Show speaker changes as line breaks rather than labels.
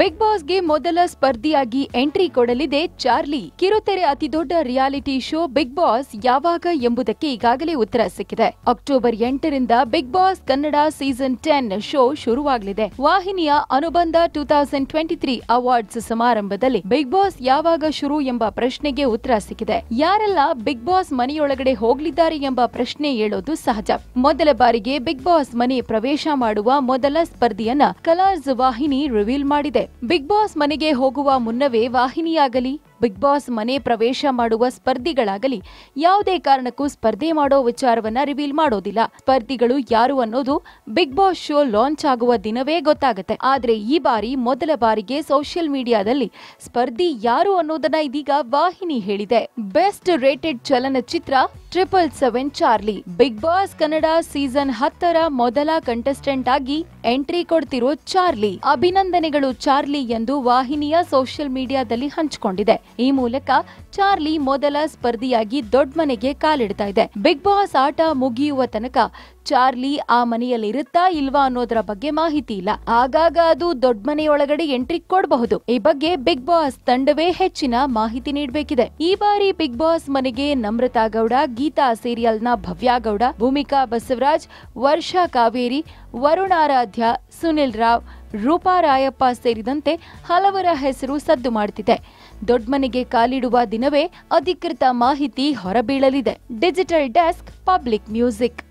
big ಬಾಸ್ಗೆ ಮೊದಲ ಸ್ಪರ್ಧಿಯಾಗಿ entry ಕೊಡಲಿದೆ Charlie ಕಿರುತೆರೆ ಅತಿದೊಡ್ಡ ರಿಯಾಲಿಟಿ ಶೋ ಬಿಗ್ ಬಾಸ್ ಯಾವಾಗ ಎಂಬುದಕ್ಕೆ ಈಗಾಗಲೇ ಉತ್ತರ ಸಿಕ್ಕಿದೆ ಅಕ್ಟೋಬರ್ ಎಂಟರಿಂದ Bigg Boss Kannada season ten show ಶುರುವಾಗಲಿದೆ ವಾಹಿನಿಯ ಅನುಬಂಧ two thousand twenty three awards ಸಮಾರಂಭದಲ್ಲಿ ಬಿಗ್ ಬಾಸ್ ಯಾವಾಗ ಶುರು ಎಂಬ ಪ್ರಶ್ನೆಗೆ ಉತ್ತರ ಸಿಕ್ಕಿದೆ ಯಾರೆಲ್ಲ ಬಿಗ್ ಬಾಸ್ ಮನೆಯೊಳಗಡೆ ಹೋಗಲಿದ್ದಾರೆ ಎಂಬ ಪ್ರಶ್ನೆ ಹೇಳೋದು ಸಹಜ ಮೊದಲ ಬಾರಿಗೆ ಬಿಗ್ ಬಾಸ್ ಮನೆ ಪ್ರವೇಶ ಮಾಡುವ ಮೊದಲ ಸ್ಪರ್ಧಿಯನ್ನ ಕಲರ್ಸ್ ವಾಹಿನಿ ರಿವೀಲ್ ಮಾಡಿದೆ ಬಿಗ್ ಬಾಸ್ ಮನೆಗೆ ಹೋಗುವ ಮುನ್ನವೇ ವಾಹಿನಿಯಾಗಲಿ ಬಿಗ್ ಬಾಸ್ ಮನೆ ಪ್ರವೇಶ ಮಾಡುವ ಸ್ಪರ್ಧಿಗಳಾಗಲಿ ಯಾವುದೇ ಕಾರಣಕ್ಕೂ ಸ್ಪರ್ಧೆ ಮಾಡೋ ವಿಚಾರವನ್ನ ರಿವೀಲ್ ಮಾಡೋದಿಲ್ಲ ಸ್ಪರ್ಧಿಗಳು ಯಾರು ಅನ್ನೋದು ಬಿಗ್ ಬಾಸ್ ಶೋ ಲಾಂಚ್ ಆಗುವ ದಿನವೇ ಗೊತ್ತಾಗುತ್ತೆ ಆದ್ರೆ ಈ ಬಾರಿ ಮೊದಲ ಬಾರಿಗೆ ಸೋಷಿಯಲ್ ಮೀಡಿಯಾದಲ್ಲಿ ಸ್ಪರ್ಧಿ ಯಾರು ಅನ್ನೋದನ್ನ ಇದೀಗ ವಾಹಿನಿ ಹೇಳಿದೆ ಬೆಸ್ಟ್ ರೇಟೆಡ್ ಚಲನಚಿತ್ರ triple seven Charlie Bigg Boss Kannada season ಹತ್ತರ ಮೊದಲ ಕಂಟೆಸ್ಟೆಂಟ್ ಆಗಿ ಎಂಟ್ರಿ ಕೊಡ್ತಿರೋ ಚಾರ್ಲಿ ಅಭಿನಂದನೆಗಳು ಚಾರ್ಲಿ ಎಂದು ವಾಹಿನಿಯ ಸೋಷಿಯಲ್ ಮೀಡಿಯಾದಲ್ಲಿ ಹಂಚಿಕೊಂಡಿದೆ ಈ ಮೂಲಕ ಚಾರ್ಲಿ ಮೊದಲ ಸ್ಪರ್ಧಿಯಾಗಿ ದೊಡ್ಡ ಮನೆಗೆ ಕಾಲಿಡ್ತಾ ಇದೆ ಬಿಗ್ ಬಾಸ್ ಆಟ ಮುಗಿಯುವ ತನಕ ಚಾರ್ಲಿ ಆ ಮನೆಯಲ್ಲಿರುತ್ತಾ ಇಲ್ವಾ ಅನ್ನೋದ್ರ ಬಗ್ಗೆ ಮಾಹಿತಿ ಇಲ್ಲ ಆಗಾಗ ಅದು ದೊಡ್ಡ ಮನೆಯೊಳಗಡೆ ಎಂಟ್ರಿ ಕೊಡಬಹುದು ಈ ಬಗ್ಗೆ ಬಿಗ್ ಬಾಸ್ ತಂಡವೇ ಹೆಚ್ಚಿನ ಮಾಹಿತಿ ನೀಡಬೇಕಿದೆ ಈ ಬಾರಿ ಬಿಗ್ ಬಾಸ್ ಮನೆಗೆ ನಮ್ರತಾ ಗೌಡ ಗೀತಾ ಸೀರಿಯಲ್ನ ಭವ್ಯ ಗೌಡ ಭೂಮಿಕಾ ಬಸವರಾಜ್ ವರ್ಷಾ ಕಾವೇರಿ ವರುಣಾರಾಧ್ಯ ಸುನಿಲ್ ರಾವ್ ರೂಪಾ ರಾಯಪ್ಪ ಸೇರಿದಂತೆ ಹಲವರ ಹೆಸರು ಸದ್ದು ಮಾಡುತ್ತಿದೆ ಮನೆಗೆ ಕಾಲಿಡುವ ದಿನವೇ ಅಧಿಕೃತ ಮಾಹಿತಿ ಹೊರಬೀಳಲಿದೆ ಡಿಜಿಟಲ್ ಡೆಸ್ಕ್ ಪಬ್ಲಿಕ್ ಮ್ಯೂಸಿಕ್